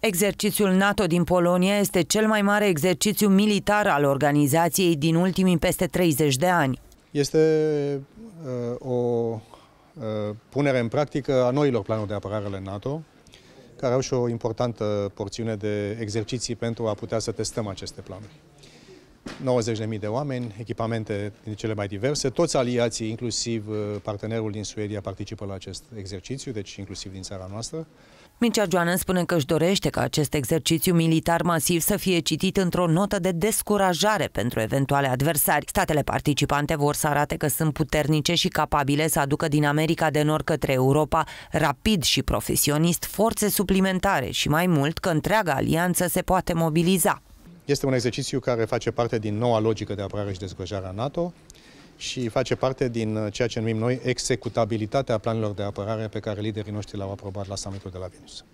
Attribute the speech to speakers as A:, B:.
A: Exercițiul NATO din Polonia este cel mai mare exercițiu militar al organizației din ultimii peste 30 de ani.
B: Este uh, o uh, punere în practică a noilor planuri de apărare ale NATO, care au și o importantă porțiune de exerciții pentru a putea să testăm aceste planuri. 90.000 de oameni, echipamente din cele mai diverse. Toți aliații, inclusiv uh, partenerul din Suedia, participă la acest exercițiu, deci inclusiv din țara noastră.
A: Mircea Joanan spune că își dorește ca acest exercițiu militar masiv să fie citit într-o notă de descurajare pentru eventuale adversari. Statele participante vor să arate că sunt puternice și capabile să aducă din America de Nord către Europa rapid și profesionist forțe suplimentare și mai mult că întreaga alianță se poate mobiliza.
B: Este un exercițiu care face parte din noua logică de apărare și dezgojare a NATO și face parte din uh, ceea ce numim noi executabilitatea planurilor de apărare pe care liderii noștri le-au aprobat la summitul de la Venus.